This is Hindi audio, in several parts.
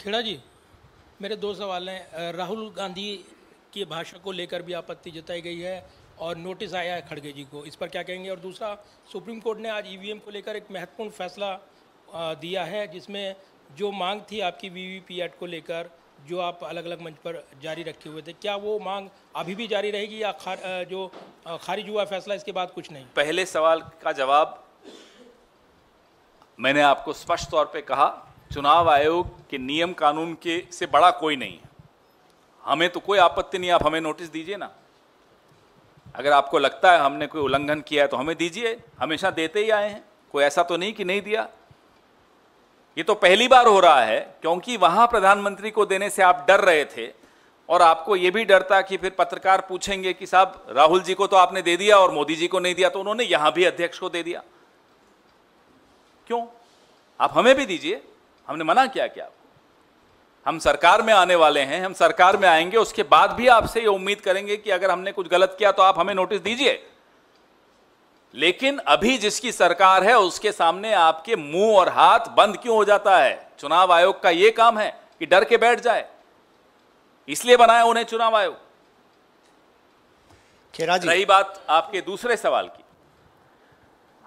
खेड़ा जी मेरे दो सवाल हैं राहुल गांधी की भाषा को लेकर भी आपत्ति जताई गई है और नोटिस आया है खड़गे जी को इस पर क्या कहेंगे और दूसरा सुप्रीम कोर्ट ने आज ईवीएम को लेकर एक महत्वपूर्ण फैसला दिया है जिसमें जो मांग थी आपकी वीवीपीएट को लेकर जो आप अलग अलग मंच पर जारी रखे हुए थे क्या वो मांग अभी भी जारी रहेगी या खार, जो खारिज हुआ फैसला इसके बाद कुछ नहीं पहले सवाल का जवाब मैंने आपको स्पष्ट तौर पे कहा चुनाव आयोग के नियम कानून के से बड़ा कोई नहीं है हमें तो कोई आपत्ति नहीं आप हमें नोटिस दीजिए ना अगर आपको लगता है हमने कोई उल्लंघन किया है तो हमें दीजिए हमेशा देते ही आए हैं कोई ऐसा तो नहीं कि नहीं दिया ये तो पहली बार हो रहा है क्योंकि वहां प्रधानमंत्री को देने से आप डर रहे थे और आपको ये भी डर था कि फिर पत्रकार पूछेंगे कि साहब राहुल जी को तो आपने दे दिया और मोदी जी को नहीं दिया तो उन्होंने यहां भी अध्यक्ष को दे दिया क्यों आप हमें भी दीजिए हमने मना किया क्या आपको हम सरकार में आने वाले हैं हम सरकार में आएंगे उसके बाद भी आपसे ये उम्मीद करेंगे कि अगर हमने कुछ गलत किया तो आप हमें नोटिस दीजिए लेकिन अभी जिसकी सरकार है उसके सामने आपके मुंह और हाथ बंद क्यों हो जाता है चुनाव आयोग का यह काम है कि डर के बैठ जाए इसलिए बनाया उन्हें चुनाव आयोग रही बात आपके दूसरे सवाल की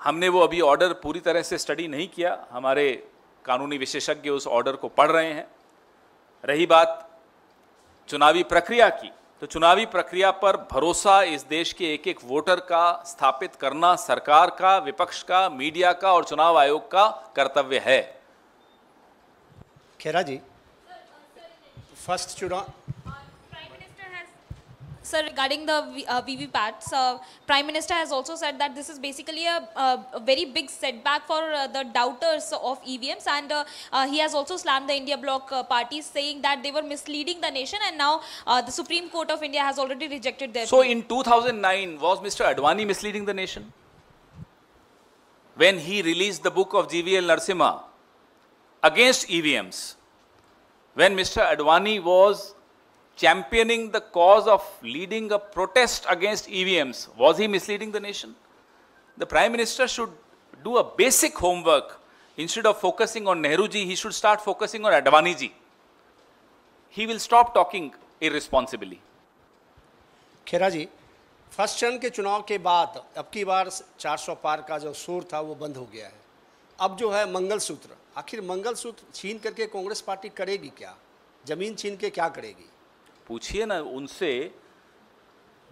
हमने वो अभी ऑर्डर पूरी तरह से स्टडी नहीं किया हमारे कानूनी विशेषज्ञ उस ऑर्डर को पढ़ रहे हैं रही बात चुनावी प्रक्रिया की तो चुनावी प्रक्रिया पर भरोसा इस देश के एक एक वोटर का स्थापित करना सरकार का विपक्ष का मीडिया का और चुनाव आयोग का कर्तव्य है खेरा जी फर्स्ट चुनाव Sir, regarding the uh, VVPATs, uh, Prime Minister has also said that this is basically a, a very big setback for uh, the doubters of EVMs and uh, uh, he has also slammed the India Bloc uh, parties saying that they were misleading the nation and now the Supreme Court of India has already rejected their... So in 2009, was Mr. Advani misleading the nation? When he released the book of GVL Narsimha against EVMs, when Mr. Advani was championing the cause of leading a protest against EVMs, was he misleading the nation? The Prime Minister should do a basic homework. Instead of focusing on Nehruji, he should start focusing on Advaniji. He will stop talking irresponsibly. Khera ji first चरण के चुनाव के बाद अब की बार 400 पार का जो सूर था वो बंद हो गया है अब जो है मंगलसूत्र आखिर मंगलसूत्र छीन करके कांग्रेस पार्टी करेगी क्या जमीन छीन के क्या करेगी पूछिए ना उनसे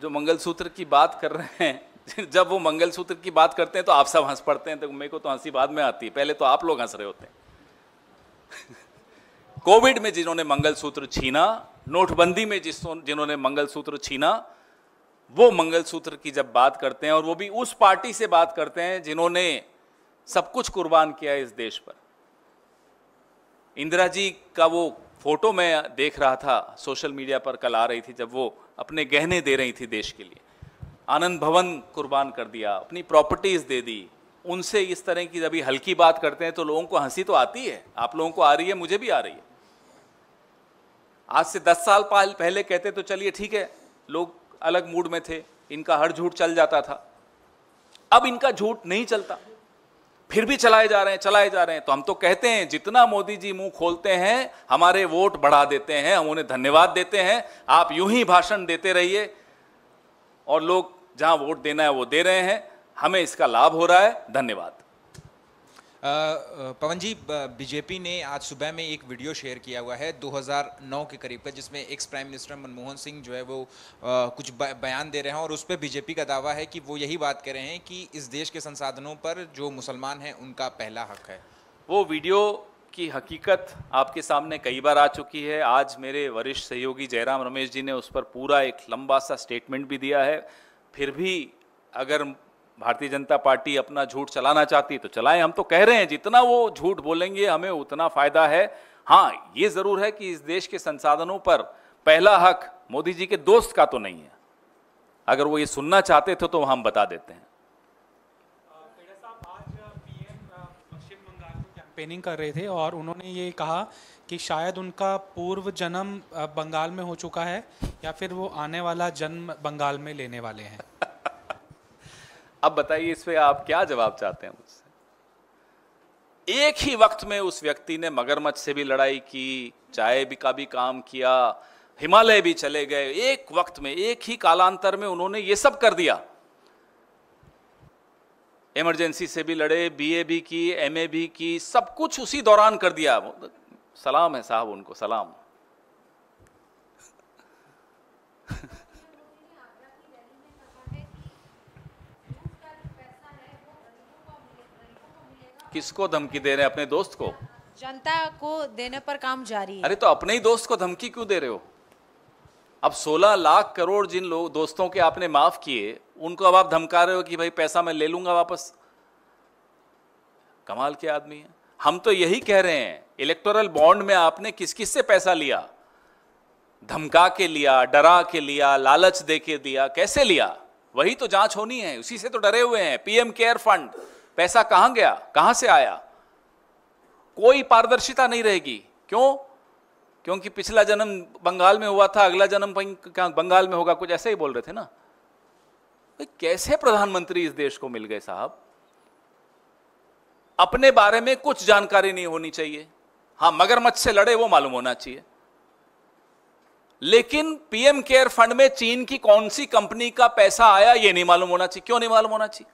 जो मंगलसूत्र की बात कर रहे हैं जब वो मंगलसूत्र की बात करते हैं तो आप सब हंस पड़ते हैं तो मेरे को तो हंसी बाद में आती है पहले तो आप लोग हंस रहे होते हैं कोविड में जिन्होंने मंगलसूत्र छीना नोटबंदी में जिस जिन्होंने मंगलसूत्र छीना वो मंगलसूत्र की जब बात करते हैं और वो भी उस पार्टी से बात करते हैं जिन्होंने सब कुछ कुर्बान किया इस देश पर इंदिरा जी का वो फोटो मैं देख रहा था सोशल मीडिया पर कल आ रही थी जब वो अपने गहने दे रही थी देश के लिए आनंद भवन कुर्बान कर दिया अपनी प्रॉपर्टीज़ दे दी उनसे इस तरह की जब हल्की बात करते हैं तो लोगों को हंसी तो आती है आप लोगों को आ रही है मुझे भी आ रही है आज से दस साल पहले कहते तो चलिए ठीक है लोग अलग मूड में थे इनका हर झूठ चल जाता था अब इनका झूठ नहीं चलता फिर भी चलाए जा रहे हैं चलाए जा रहे हैं तो हम तो कहते हैं जितना मोदी जी मुंह खोलते हैं हमारे वोट बढ़ा देते हैं हम उन्हें धन्यवाद देते हैं आप यूं ही भाषण देते रहिए और लोग जहां वोट देना है वो दे रहे हैं हमें इसका लाभ हो रहा है धन्यवाद पवन जी बीजेपी ने आज सुबह में एक वीडियो शेयर किया हुआ है 2009 के करीब का जिसमें ex prime minister Manmohan Singh जो है वो आ, कुछ बयान दे रहे हैं और उस पर बीजेपी का दावा है कि वो यही बात कर रहे हैं कि इस देश के संसाधनों पर जो मुसलमान हैं उनका पहला हक है वो वीडियो की हकीकत आपके सामने कई बार आ चुकी है आज मेरे वरिष्ठ सहयोगी जयराम रमेश जी ने उस पर पूरा एक लंबा सा स्टेटमेंट भी दिया है फिर भी अगर भारतीय जनता पार्टी अपना झूठ चलाना चाहती है तो चलाएं हम तो कह रहे हैं जितना वो झूठ बोलेंगे हमें उतना फायदा है हाँ ये ज़रूर है कि इस देश के संसाधनों पर पहला हक मोदी जी के दोस्त का तो नहीं है अगर वो ये सुनना चाहते थे तो हम बता देते हैं कैंपेनिंग कर रहे थे और उन्होंने ये कहा कि शायद उनका पूर्व जन्म बंगाल में हो चुका है या फिर वो आने वाला जन्म बंगाल में लेने वाले हैं अब बताइए इस पर आप क्या जवाब चाहते हैं मुझसे एक ही वक्त में उस व्यक्ति ने मगरमच्छ से भी लड़ाई की चाय भी का भी काम किया हिमालय भी चले गए एक वक्त में एक ही कालांतर में उन्होंने ये सब कर दिया इमरजेंसी से भी लड़े बीए भी की एमए भी की सब कुछ उसी दौरान कर दिया सलाम है साहब उनको सलाम किसको धमकी दे रहे हैं अपने दोस्त को जनता को देने पर काम जारी है अरे तो अपने ही दोस्त को धमकी क्यों दे रहे हो अब 16 लाख करोड़ जिन लोग दोस्तों के आपने माफ किए उनको अब आप धमका रहे हो कि भाई पैसा मैं ले लूंगा वापस कमाल के आदमी है हम तो यही कह रहे हैं इलेक्टोरल बॉन्ड में आपने किस किस से पैसा लिया धमका के लिया डरा के लिया लालच दे के दिया कैसे लिया वही तो जांच होनी है उसी से तो डरे हुए हैं पीएम केयर फंड पैसा कहां गया कहां से आया कोई पारदर्शिता नहीं रहेगी क्यों क्योंकि पिछला जन्म बंगाल में हुआ था अगला जन्म बंगाल में होगा कुछ ऐसे ही बोल रहे थे ना तो कैसे प्रधानमंत्री इस देश को मिल गए साहब अपने बारे में कुछ जानकारी नहीं होनी चाहिए हां मगरमच्छ से लड़े वो मालूम होना चाहिए लेकिन पीएम केयर फंड में चीन की कौन सी कंपनी का पैसा आया ये नहीं मालूम होना चाहिए क्यों नहीं मालूम होना चाहिए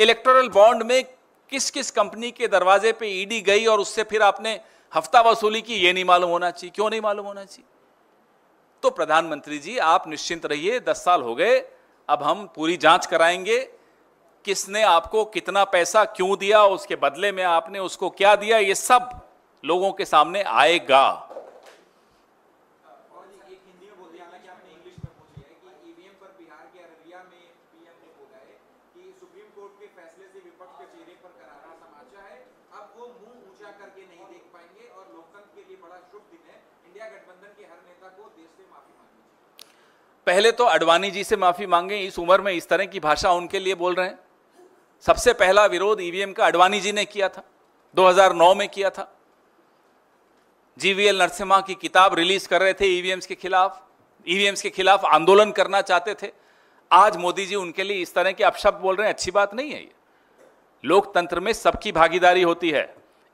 इलेक्टोरल बॉन्ड में किस किस कंपनी के दरवाजे पे ईडी गई और उससे फिर आपने हफ्ता वसूली की ये नहीं मालूम होना चाहिए क्यों नहीं मालूम होना चाहिए तो प्रधानमंत्री जी आप निश्चिंत रहिए दस साल हो गए अब हम पूरी जांच कराएंगे किसने आपको कितना पैसा क्यों दिया उसके बदले में आपने उसको क्या दिया ये सब लोगों के सामने आएगा विपक्ष के चेहरे पर करारा तमाचा है अब वो मुंह ऊंचा करके नहीं देख पाएंगे और लोकतंत्र के लिए बड़ा शुभ दिन है इंडिया गठबंधन के हर नेता को देश से माफी मांगनी पहले तो अडवाणी जी से माफी मांगे इस उम्र में इस तरह की भाषा उनके लिए बोल रहे हैं सबसे पहला विरोध ईवीएम का अडवाणी जी ने किया था 2009 में किया था जीवीएल नरसिम्हा की किताब रिलीज कर रहे थे ईवीएम्स के खिलाफ ईवीएम्स के खिलाफ आंदोलन करना चाहते थे आज मोदी जी उनके लिए इस तरह के अपशब्द बोल रहे हैं अच्छी बात नहीं है ये लोकतंत्र में सबकी भागीदारी होती है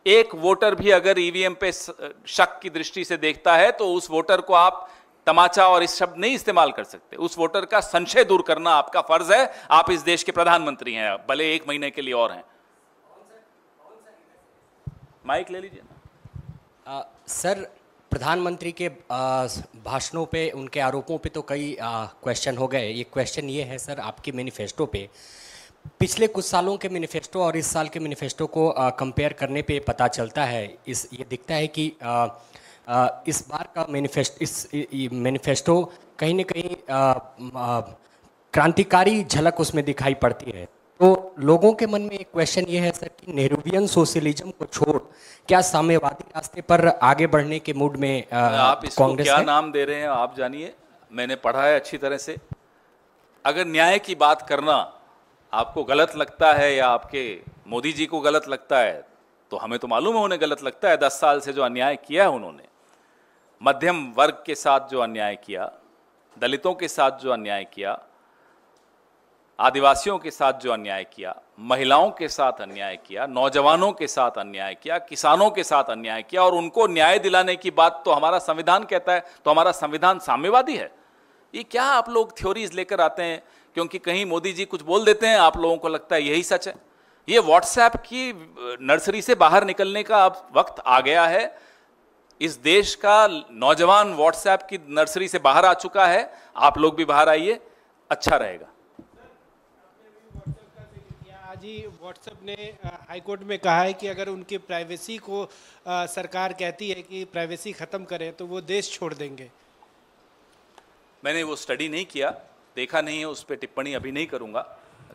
एक वोटर भी अगर ईवीएम e पे शक की दृष्टि से देखता है तो उस वोटर को आप तमाचा और इस शब्द नहीं इस्तेमाल कर सकते उस वोटर का संशय दूर करना आपका फर्ज है आप इस देश के प्रधानमंत्री हैं भले एक महीने के लिए और हैं माइक ले लीजिए सर प्रधानमंत्री के भाषणों पे उनके आरोपों पे तो कई क्वेश्चन हो गए ये क्वेश्चन ये है सर आपके मैनिफेस्टो पे पिछले कुछ सालों के मैनिफेस्टो और इस साल के मैनिफेस्टो को कंपेयर करने पे पता चलता है इस ये दिखता है कि आ, आ, इस बार का मैनिफेस्ट इस मैनिफेस्टो कहीं ना कहीं क्रांतिकारी झलक उसमें दिखाई पड़ती है तो लोगों के मन में एक क्वेश्चन ये है सर कि नेहरूवियन सोशलिज्म को छोड़ क्या साम्यवादी रास्ते पर आगे बढ़ने के मूड में आप कांग्रेस क्या है? नाम दे रहे हैं आप जानिए मैंने पढ़ा है अच्छी तरह से अगर न्याय की बात करना आपको गलत लगता है या आपके मोदी जी को गलत लगता है तो हमें तो मालूम है उन्हें गलत लगता है दस साल से जो अन्याय किया है उन्होंने मध्यम वर्ग के साथ जो अन्याय किया दलितों के साथ जो अन्याय किया आदिवासियों के साथ जो अन्याय किया महिलाओं के साथ अन्याय किया नौजवानों के साथ अन्याय किया किसानों के साथ अन्याय किया और उनको न्याय दिलाने की बात तो हमारा संविधान कहता है तो हमारा संविधान साम्यवादी है ये क्या आप लोग थ्योरीज लेकर आते हैं क्योंकि कहीं मोदी जी कुछ बोल देते हैं आप लोगों को लगता है यही सच है ये व्हाट्सएप की नर्सरी से बाहर निकलने का अब वक्त आ गया है इस देश का नौजवान व्हाट्सएप की नर्सरी से बाहर आ चुका है आप लोग भी बाहर आइए अच्छा रहेगा जी व्हाट्सएप ने हाईकोर्ट में कहा है कि अगर उनकी प्राइवेसी को आ, सरकार कहती है कि प्राइवेसी ख़त्म करें तो वो देश छोड़ देंगे मैंने वो स्टडी नहीं किया देखा नहीं है उस पर टिप्पणी अभी नहीं करूँगा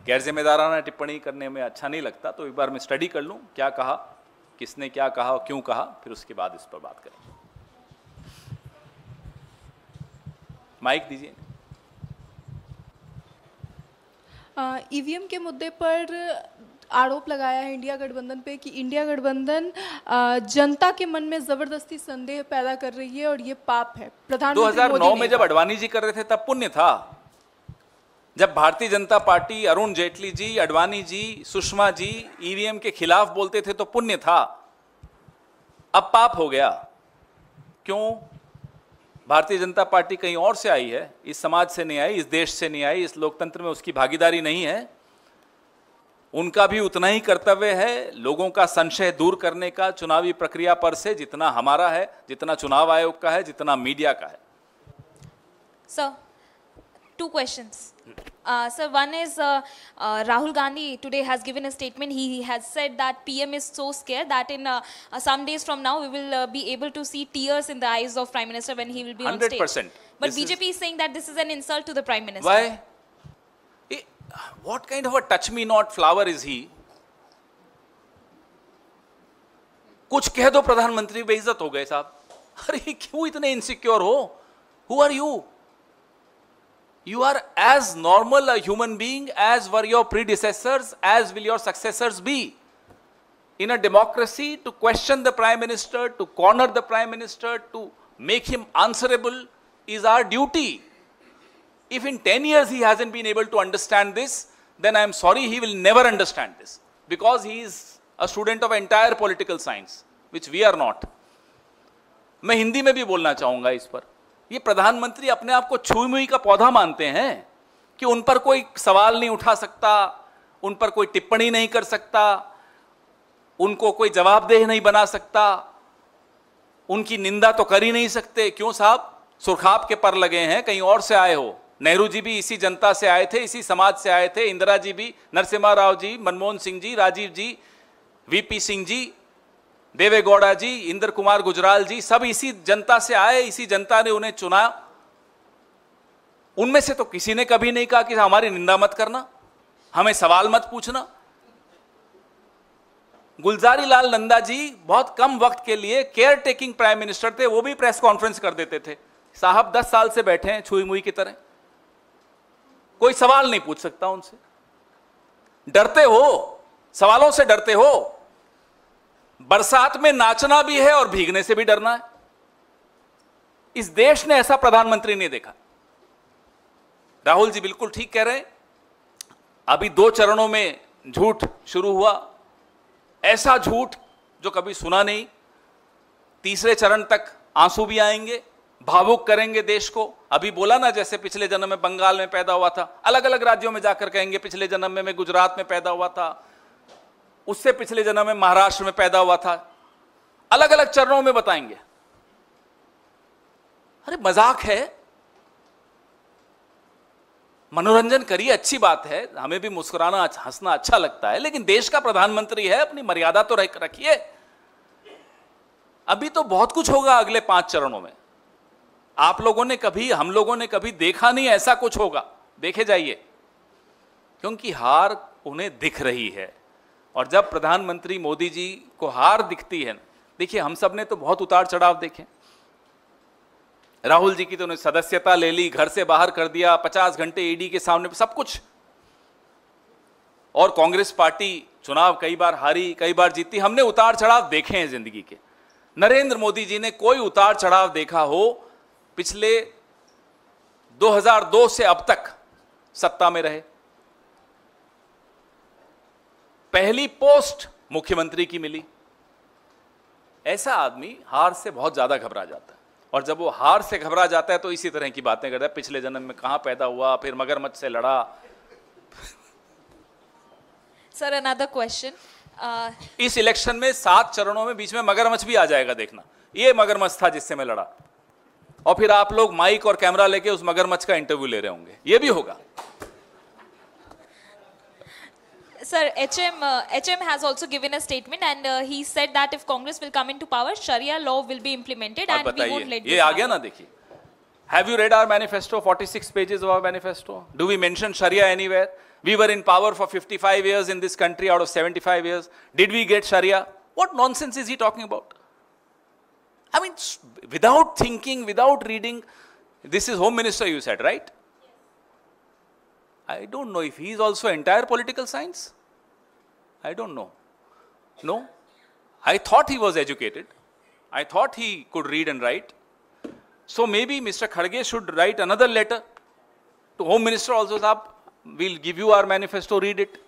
गैर जिम्मेदाराना टिप्पणी करने में अच्छा नहीं लगता तो एक बार मैं स्टडी कर लूँ क्या कहा किसने क्या कहा और क्यों कहा फिर उसके बाद इस पर बात करें माइक दीजिए ईवीएम के मुद्दे पर आरोप लगाया है इंडिया गठबंधन पे कि इंडिया गठबंधन जनता के मन में जबरदस्ती संदेह पैदा कर रही है और ये पाप है प्रधानमंत्री 2009 में जब अडवाणी जी कर रहे थे तब पुण्य था जब भारतीय जनता पार्टी अरुण जेटली जी अडवाणी जी सुषमा जी ईवीएम e के खिलाफ बोलते थे तो पुण्य था अब पाप हो गया क्यों भारतीय जनता पार्टी कहीं और से आई है इस समाज से नहीं आई इस देश से नहीं आई इस लोकतंत्र में उसकी भागीदारी नहीं है उनका भी उतना ही कर्तव्य है लोगों का संशय दूर करने का चुनावी प्रक्रिया पर से जितना हमारा है जितना चुनाव आयोग का है जितना मीडिया का है sir two questions Uh, so one is uh, uh, Rahul Gandhi today has given a statement. He, has said that PM is so scared that in uh, uh, some days from now we will uh, be able to see tears in the eyes of Prime Minister when he will be 100%. on stage. Hundred percent. But this BJP is, is saying that this is an insult to the Prime Minister. Why? what kind of a touch me not flower is he? कुछ कह दो प्रधानमंत्री बेइज्जत हो गए साहब अरे क्यों इतने इनसिक्योर हो who are you you are as normal a human being as were your predecessors, as will your successors be. In a democracy, to question the prime minister, to corner the prime minister, to make him answerable is our duty. If in 10 years he hasn't been able to understand this, then I am sorry he will never understand this because he is a student of entire political science, which we are not. मैं हिंदी में भी बोलना चाहूँगा इस पर ये प्रधानमंत्री अपने आप को छुई मुई का पौधा मानते हैं कि उन पर कोई सवाल नहीं उठा सकता उन पर कोई टिप्पणी नहीं कर सकता उनको कोई जवाबदेह नहीं बना सकता उनकी निंदा तो कर ही नहीं सकते क्यों साहब सुरखाब के पर लगे हैं कहीं और से आए हो नेहरू जी भी इसी जनता से आए थे इसी समाज से आए थे इंदिरा जी भी नरसिम्हा राव जी मनमोहन सिंह जी राजीव जी वीपी सिंह जी देवे गौड़ा जी इंद्र कुमार गुजराल जी सब इसी जनता से आए इसी जनता ने उन्हें चुना उनमें से तो किसी ने कभी नहीं कहा कि हमारी निंदा मत करना हमें सवाल मत पूछना गुलजारी लाल नंदा जी बहुत कम वक्त के लिए केयर टेकिंग प्राइम मिनिस्टर थे वो भी प्रेस कॉन्फ्रेंस कर देते थे साहब दस साल से बैठे हैं छुई मुई की तरह कोई सवाल नहीं पूछ सकता उनसे डरते हो सवालों से डरते हो बरसात में नाचना भी है और भीगने से भी डरना है इस देश ने ऐसा प्रधानमंत्री नहीं देखा राहुल जी बिल्कुल ठीक कह रहे हैं अभी दो चरणों में झूठ शुरू हुआ ऐसा झूठ जो कभी सुना नहीं तीसरे चरण तक आंसू भी आएंगे भावुक करेंगे देश को अभी बोला ना जैसे पिछले जन्म में बंगाल में पैदा हुआ था अलग अलग राज्यों में जाकर कहेंगे पिछले जन्म में मैं गुजरात में पैदा हुआ था उससे पिछले जन्म में महाराष्ट्र में पैदा हुआ था अलग अलग चरणों में बताएंगे अरे मजाक है मनोरंजन करिए अच्छी बात है हमें भी मुस्कुराना हंसना अच्छा लगता है लेकिन देश का प्रधानमंत्री है अपनी मर्यादा तो रखिए अभी तो बहुत कुछ होगा अगले पांच चरणों में आप लोगों ने कभी हम लोगों ने कभी देखा नहीं ऐसा कुछ होगा देखे जाइए क्योंकि हार उन्हें दिख रही है और जब प्रधानमंत्री मोदी जी को हार दिखती है देखिए हम सब ने तो बहुत उतार चढ़ाव देखे राहुल जी की तो उन्हें सदस्यता ले ली घर से बाहर कर दिया पचास घंटे ईडी e के सामने सब कुछ और कांग्रेस पार्टी चुनाव कई बार हारी कई बार जीती हमने उतार चढ़ाव देखे हैं जिंदगी के नरेंद्र मोदी जी ने कोई उतार चढ़ाव देखा हो पिछले 2002 से अब तक सत्ता में रहे पहली पोस्ट मुख्यमंत्री की मिली ऐसा आदमी हार से बहुत ज़्यादा घबरा जाता है और जब वो हार से घबरा जाता है तो इसी तरह की बातें करता है पिछले जन्म में कहा पैदा हुआ फिर मगरमच्छ से लड़ा सर अनदर क्वेश्चन इस इलेक्शन में सात चरणों में बीच में मगरमच्छ भी आ जाएगा देखना ये मगरमच्छ था जिससे मैं लड़ा और फिर आप लोग माइक और कैमरा लेके उस मगरमच्छ का इंटरव्यू ले रहे होंगे ये भी होगा sir, HM, HM has also given a statement and uh, he said that if Congress will come into power, Sharia law will be implemented and we won't let this happen. Have you read our manifesto, 46 pages of our manifesto? Do we mention Sharia anywhere? We were in power for 55 years in this country out of 75 years. Did we get Sharia? What nonsense is he talking about? I mean, without thinking, without reading, this is Home Minister you said, right? I don't know if he is also entire political science. I don't know. No? I thought he was educated. I thought he could read and write. So maybe Mr. Kharge should write another letter to Home Minister also, Saab, we'll give you our manifesto, read it.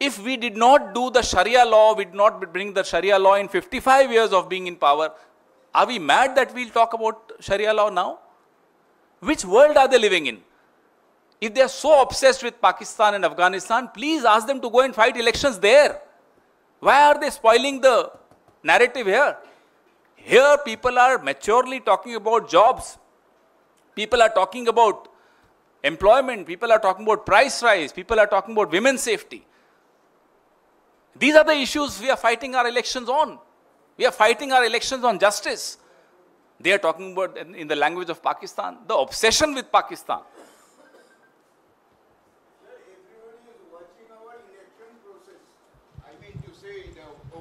If we did not do the Sharia law, we did not bring the Sharia law in 55 years of being in power, are we mad that we'll talk about Sharia law now? Which world are they living in? If they are so obsessed with Pakistan and Afghanistan, please ask them to go and fight elections there. Why are they spoiling the narrative here? Here, people are maturely talking about jobs. People are talking about employment. People are talking about price rise. People are talking about women's safety. These are the issues we are fighting our elections on. We are fighting our elections on justice. They are talking about, in, in the language of Pakistan, the obsession with Pakistan.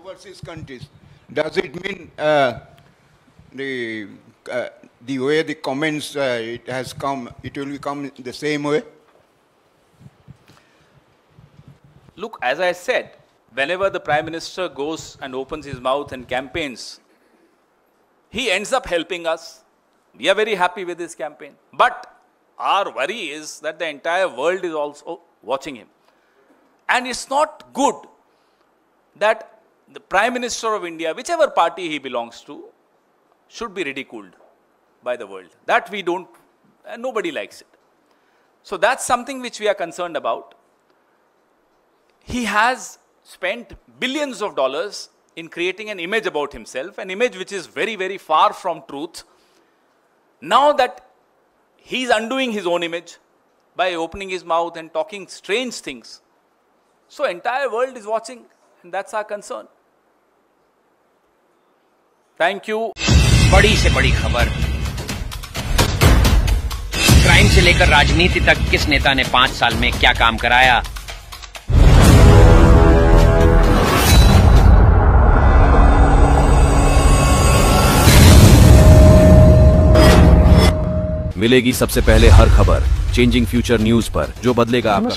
overseas countries, does it mean uh, the, uh, the way the comments uh, it has come, it will come the same way? Look, as I said, whenever the Prime Minister goes and opens his mouth and campaigns, he ends up helping us. We are very happy with his campaign. But our worry is that the entire world is also watching him. And it's not good that the Prime Minister of India, whichever party he belongs to, should be ridiculed by the world. That we don't, and nobody likes it. So that's something which we are concerned about. He has spent billions of dollars in creating an image about himself, an image which is very, very far from truth. Now that he's undoing his own image by opening his mouth and talking strange things, so entire world is watching And that's our concern. Thank you. बड़ी से बड़ी खबर क्राइम से लेकर राजनीति तक किस नेता ने पांच साल में क्या काम कराया मिलेगी सबसे पहले हर खबर चेंजिंग फ्यूचर न्यूज पर जो बदलेगा आपका